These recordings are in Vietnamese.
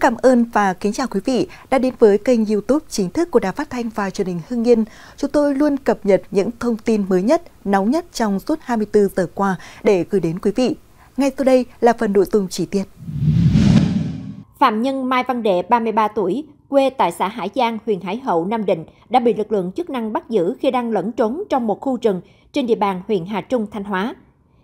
cảm ơn và kính chào quý vị đã đến với kênh YouTube chính thức của Đài Phát thanh và Truyền hình Hưng Yên. Chúng tôi luôn cập nhật những thông tin mới nhất, nóng nhất trong suốt 24 giờ qua để gửi đến quý vị. Ngay sau đây là phần nội dung chi tiết. Phạm nhân Mai Văn Đệ, 33 tuổi, quê tại xã Hải Giang, huyện Hải Hậu, Nam Định, đã bị lực lượng chức năng bắt giữ khi đang lẫn trốn trong một khu rừng trên địa bàn huyện Hà Trung, Thanh Hóa.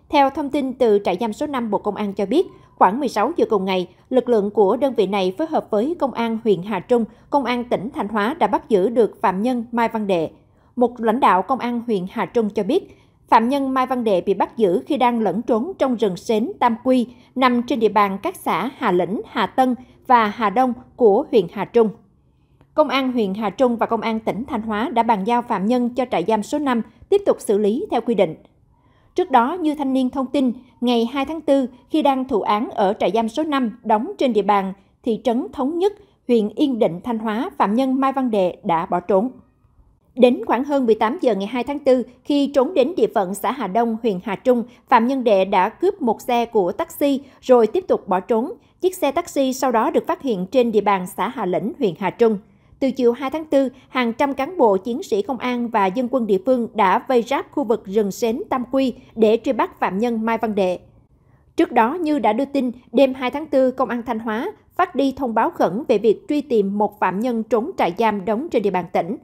Theo thông tin từ trại giam số 5 Bộ Công an cho biết, Khoảng 16 giờ cùng ngày, lực lượng của đơn vị này phối hợp với Công an huyện Hà Trung, Công an tỉnh Thanh Hóa đã bắt giữ được phạm nhân Mai Văn Đệ. Một lãnh đạo Công an huyện Hà Trung cho biết, phạm nhân Mai Văn Đệ bị bắt giữ khi đang lẫn trốn trong rừng xến Tam Quy, nằm trên địa bàn các xã Hà Lĩnh, Hà Tân và Hà Đông của huyện Hà Trung. Công an huyện Hà Trung và Công an tỉnh Thanh Hóa đã bàn giao phạm nhân cho trại giam số 5 tiếp tục xử lý theo quy định. Trước đó, như thanh niên thông tin, ngày 2 tháng 4, khi đang thụ án ở trại giam số 5 đóng trên địa bàn thị trấn Thống Nhất, huyện Yên Định, Thanh Hóa, phạm nhân Mai Văn Đệ đã bỏ trốn. Đến khoảng hơn 18 giờ ngày 2 tháng 4, khi trốn đến địa phận xã Hà Đông, huyện Hà Trung, Phạm Nhân Đệ đã cướp một xe của taxi rồi tiếp tục bỏ trốn. Chiếc xe taxi sau đó được phát hiện trên địa bàn xã Hà Lĩnh, huyện Hà Trung. Từ chiều 2 tháng 4, hàng trăm cán bộ chiến sĩ công an và dân quân địa phương đã vây ráp khu vực rừng xến Tam Quy để truy bắt phạm nhân Mai Văn Đệ. Trước đó, như đã đưa tin, đêm 2 tháng 4, Công an Thanh Hóa phát đi thông báo khẩn về việc truy tìm một phạm nhân trốn trại giam đóng trên địa bàn tỉnh.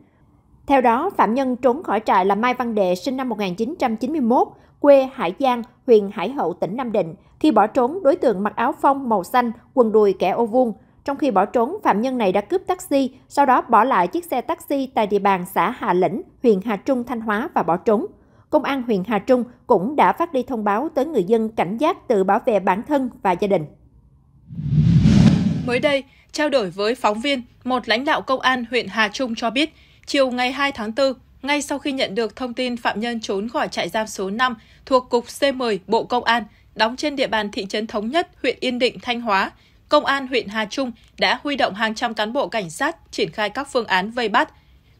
Theo đó, phạm nhân trốn khỏi trại là Mai Văn Đệ sinh năm 1991, quê Hải Giang, huyện Hải Hậu, tỉnh Nam Định. Khi bỏ trốn, đối tượng mặc áo phông màu xanh, quần đùi kẻ ô vuông, trong khi bỏ trốn, phạm nhân này đã cướp taxi, sau đó bỏ lại chiếc xe taxi tại địa bàn xã Hà Lĩnh, huyện Hà Trung, Thanh Hóa và bỏ trốn. Công an huyện Hà Trung cũng đã phát đi thông báo tới người dân cảnh giác tự bảo vệ bản thân và gia đình. Mới đây, trao đổi với phóng viên, một lãnh đạo công an huyện Hà Trung cho biết, chiều ngày 2 tháng 4, ngay sau khi nhận được thông tin phạm nhân trốn khỏi trại giam số 5 thuộc Cục C10 Bộ Công an, đóng trên địa bàn thị trấn Thống Nhất, huyện Yên Định, Thanh Hóa, Công an huyện Hà Trung đã huy động hàng trăm cán bộ cảnh sát triển khai các phương án vây bắt.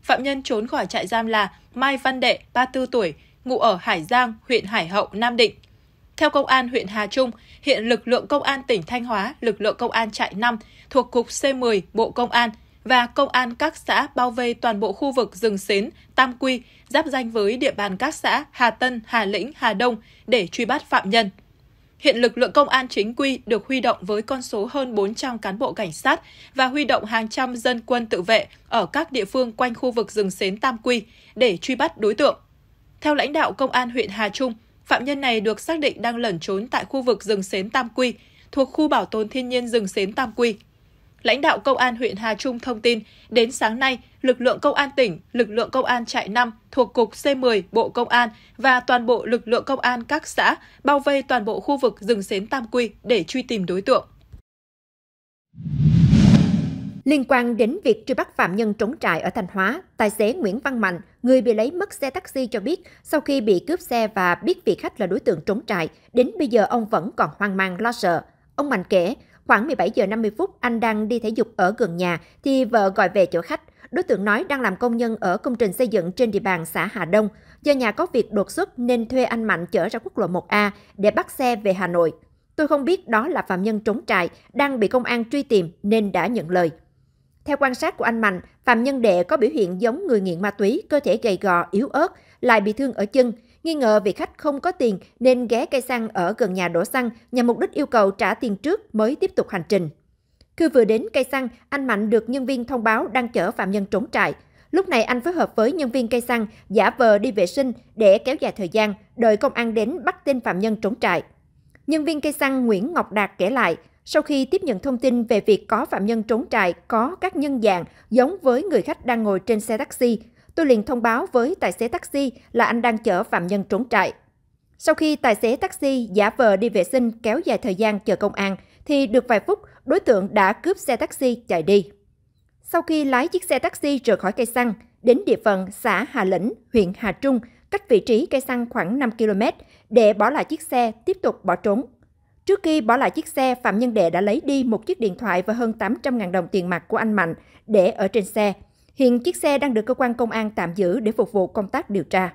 Phạm nhân trốn khỏi trại giam là Mai Văn Đệ, 34 tuổi, ngụ ở Hải Giang, huyện Hải Hậu, Nam Định. Theo Công an huyện Hà Trung, hiện lực lượng Công an tỉnh Thanh Hóa, lực lượng Công an trại 5 thuộc Cục C10 Bộ Công an và Công an các xã bao vây toàn bộ khu vực rừng Xến, Tam Quy, giáp danh với địa bàn các xã Hà Tân, Hà Lĩnh, Hà Đông để truy bắt phạm nhân. Hiện lực lượng công an chính quy được huy động với con số hơn 400 cán bộ cảnh sát và huy động hàng trăm dân quân tự vệ ở các địa phương quanh khu vực rừng xến Tam Quy để truy bắt đối tượng. Theo lãnh đạo công an huyện Hà Trung, phạm nhân này được xác định đang lẩn trốn tại khu vực rừng xến Tam Quy, thuộc khu bảo tồn thiên nhiên rừng xến Tam Quy lãnh đạo Công an huyện Hà Trung thông tin, đến sáng nay, lực lượng Công an tỉnh, lực lượng Công an trại 5 thuộc Cục C10 Bộ Công an và toàn bộ lực lượng Công an các xã bao vây toàn bộ khu vực rừng xến Tam Quy để truy tìm đối tượng. Liên quan đến việc truy bắt phạm nhân trốn trại ở thành Hóa, tài xế Nguyễn Văn Mạnh, người bị lấy mất xe taxi cho biết, sau khi bị cướp xe và biết vị khách là đối tượng trốn trại, đến bây giờ ông vẫn còn hoang mang lo sợ. Ông Mạnh kể, Khoảng 17 giờ 50 phút, anh đang đi thể dục ở gần nhà thì vợ gọi về chỗ khách. Đối tượng nói đang làm công nhân ở công trình xây dựng trên địa bàn xã Hà Đông. Do nhà có việc đột xuất nên thuê anh Mạnh chở ra quốc lộ 1A để bắt xe về Hà Nội. Tôi không biết đó là phạm nhân trốn trại, đang bị công an truy tìm nên đã nhận lời. Theo quan sát của anh Mạnh, phạm nhân đệ có biểu hiện giống người nghiện ma túy, cơ thể gầy gò, yếu ớt, lại bị thương ở chân. Nghi ngờ vị khách không có tiền nên ghé cây xăng ở gần nhà đổ xăng nhằm mục đích yêu cầu trả tiền trước mới tiếp tục hành trình. Khi vừa đến cây xăng, anh Mạnh được nhân viên thông báo đang chở phạm nhân trốn trại. Lúc này anh phối hợp với nhân viên cây xăng giả vờ đi vệ sinh để kéo dài thời gian, đợi công an đến bắt tên phạm nhân trốn trại. Nhân viên cây xăng Nguyễn Ngọc Đạt kể lại, sau khi tiếp nhận thông tin về việc có phạm nhân trốn trại có các nhân dạng giống với người khách đang ngồi trên xe taxi, Tôi liền thông báo với tài xế taxi là anh đang chở phạm nhân trốn trại. Sau khi tài xế taxi giả vờ đi vệ sinh kéo dài thời gian chờ công an, thì được vài phút, đối tượng đã cướp xe taxi chạy đi. Sau khi lái chiếc xe taxi rời khỏi cây xăng, đến địa phận xã Hà Lĩnh, huyện Hà Trung, cách vị trí cây xăng khoảng 5 km, để bỏ lại chiếc xe tiếp tục bỏ trốn. Trước khi bỏ lại chiếc xe, Phạm Nhân Đệ đã lấy đi một chiếc điện thoại và hơn 800.000 đồng tiền mặt của anh Mạnh để ở trên xe. Hiện chiếc xe đang được cơ quan công an tạm giữ để phục vụ công tác điều tra.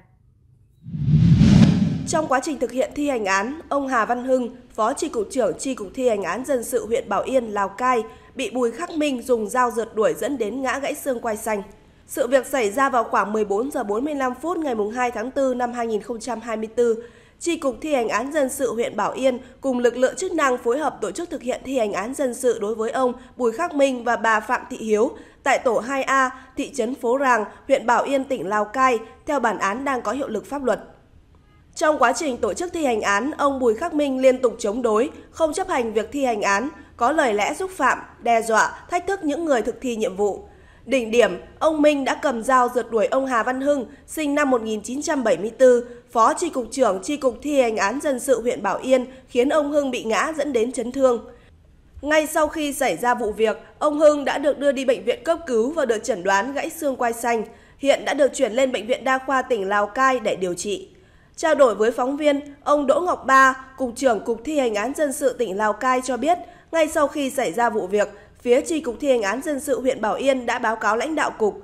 Trong quá trình thực hiện thi hành án, ông Hà Văn Hưng, Phó Tri Cục trưởng Tri Cục Thi hành án dân sự huyện Bảo Yên, Lào Cai, bị Bùi Khắc Minh dùng dao rượt đuổi dẫn đến ngã gãy xương quai xanh. Sự việc xảy ra vào khoảng 14 giờ 45 phút ngày 2 tháng 4 năm 2024. Tri Cục Thi hành án dân sự huyện Bảo Yên cùng lực lượng chức năng phối hợp tổ chức thực hiện thi hành án dân sự đối với ông Bùi Khắc Minh và bà Phạm Thị Hiếu, tại tổ 2A, thị trấn Phố Ràng, huyện Bảo Yên, tỉnh Lào Cai, theo bản án đang có hiệu lực pháp luật. Trong quá trình tổ chức thi hành án, ông Bùi Khắc Minh liên tục chống đối, không chấp hành việc thi hành án, có lời lẽ xúc phạm, đe dọa, thách thức những người thực thi nhiệm vụ. Đỉnh điểm, ông Minh đã cầm dao rượt đuổi ông Hà Văn Hưng, sinh năm 1974, phó tri cục trưởng tri cục thi hành án dân sự huyện Bảo Yên, khiến ông Hưng bị ngã dẫn đến chấn thương. Ngay sau khi xảy ra vụ việc, ông Hưng đã được đưa đi bệnh viện cấp cứu và được chẩn đoán gãy xương quai xanh. Hiện đã được chuyển lên Bệnh viện Đa khoa tỉnh Lào Cai để điều trị. Trao đổi với phóng viên, ông Đỗ Ngọc Ba, Cục trưởng Cục thi hành án dân sự tỉnh Lào Cai cho biết, ngay sau khi xảy ra vụ việc, phía Tri Cục thi hành án dân sự huyện Bảo Yên đã báo cáo lãnh đạo Cục,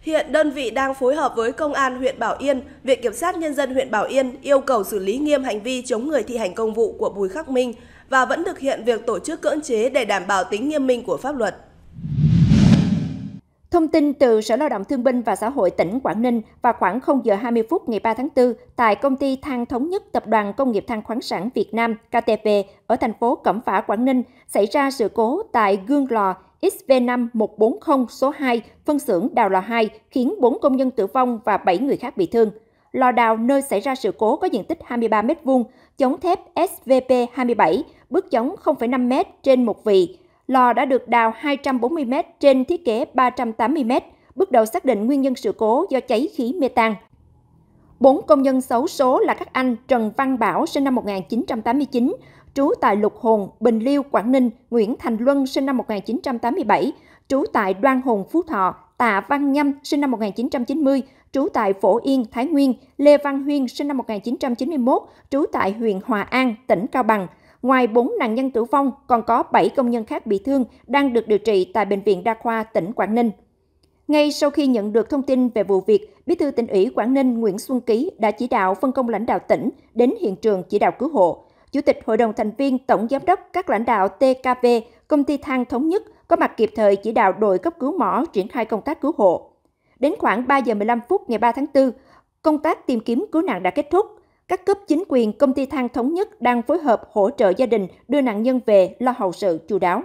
Hiện đơn vị đang phối hợp với Công an huyện Bảo Yên, Viện Kiểm sát Nhân dân huyện Bảo Yên yêu cầu xử lý nghiêm hành vi chống người thi hành công vụ của Bùi Khắc Minh và vẫn thực hiện việc tổ chức cưỡng chế để đảm bảo tính nghiêm minh của pháp luật. Thông tin từ Sở Lao động Thương binh và Xã hội tỉnh Quảng Ninh vào khoảng 0 giờ 20 phút ngày 3 tháng 4 tại công ty Thang thống nhất Tập đoàn Công nghiệp than khoáng sản Việt Nam KTP ở thành phố Cẩm Phả, Quảng Ninh xảy ra sự cố tại gương lò XV5140 số 2, phân xưởng Đào Lò 2 khiến 4 công nhân tử vong và 7 người khác bị thương. Lò đào nơi xảy ra sự cố có diện tích 23 m2, chống thép SVP27, bước chống 0,5m trên một vị. Lò đã được đào 240m trên thiết kế 380m. Bước đầu xác định nguyên nhân sự cố do cháy khí mê tan. Bốn công nhân xấu số là các anh Trần Văn Bảo sinh năm 1989, trú tại Lục Hồn, Bình Liêu, Quảng Ninh, Nguyễn Thành Luân sinh năm 1987, trú tại Đoan Hùng, Phú Thọ, Tạ Văn Nhâm sinh năm 1990, trú tại Phổ Yên, Thái Nguyên, Lê Văn Huyên sinh năm 1991, trú tại huyện Hòa An, tỉnh Cao Bằng. Ngoài 4 nạn nhân tử vong, còn có 7 công nhân khác bị thương đang được điều trị tại Bệnh viện Đa khoa tỉnh Quảng Ninh. Ngay sau khi nhận được thông tin về vụ việc, Bí thư tỉnh ủy Quảng Ninh Nguyễn Xuân Ký đã chỉ đạo phân công lãnh đạo tỉnh đến hiện trường chỉ đạo cứu hộ. Chủ tịch Hội đồng thành viên, Tổng giám đốc, các lãnh đạo TKV, công ty Thang thống nhất có mặt kịp thời chỉ đạo đội cấp cứu mỏ triển khai công tác cứu hộ. Đến khoảng 3 giờ 15 phút ngày 3 tháng 4, công tác tìm kiếm cứu nạn đã kết thúc. Các cấp chính quyền công ty Thang thống nhất đang phối hợp hỗ trợ gia đình đưa nạn nhân về lo hậu sự chú đáo.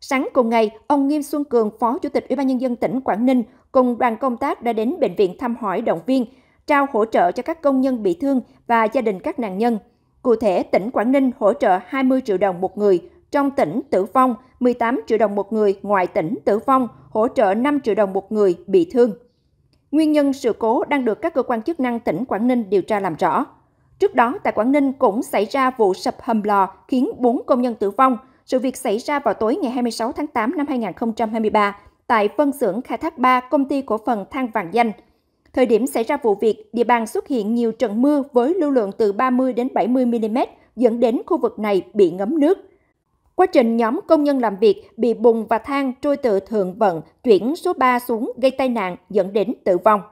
Sáng cùng ngày, ông Nghiêm Xuân Cường, Phó Chủ tịch Ủy ban nhân dân tỉnh Quảng Ninh cùng đoàn công tác đã đến bệnh viện thăm hỏi động viên, trao hỗ trợ cho các công nhân bị thương và gia đình các nạn nhân. Cụ thể, tỉnh Quảng Ninh hỗ trợ 20 triệu đồng một người trong tỉnh tử vong, 18 triệu đồng một người ngoài tỉnh tử vong, hỗ trợ 5 triệu đồng một người bị thương. Nguyên nhân sự cố đang được các cơ quan chức năng tỉnh Quảng Ninh điều tra làm rõ. Trước đó, tại Quảng Ninh cũng xảy ra vụ sập hầm lò khiến 4 công nhân tử vong. Sự việc xảy ra vào tối ngày 26 tháng 8 năm 2023 tại phân xưởng khai thác 3 công ty cổ phần than vàng danh – Thời điểm xảy ra vụ việc, địa bàn xuất hiện nhiều trận mưa với lưu lượng từ 30 đến 70 mm, dẫn đến khu vực này bị ngấm nước. Quá trình nhóm công nhân làm việc bị bùn và than trôi từ thượng vận chuyển số 3 xuống gây tai nạn dẫn đến tử vong.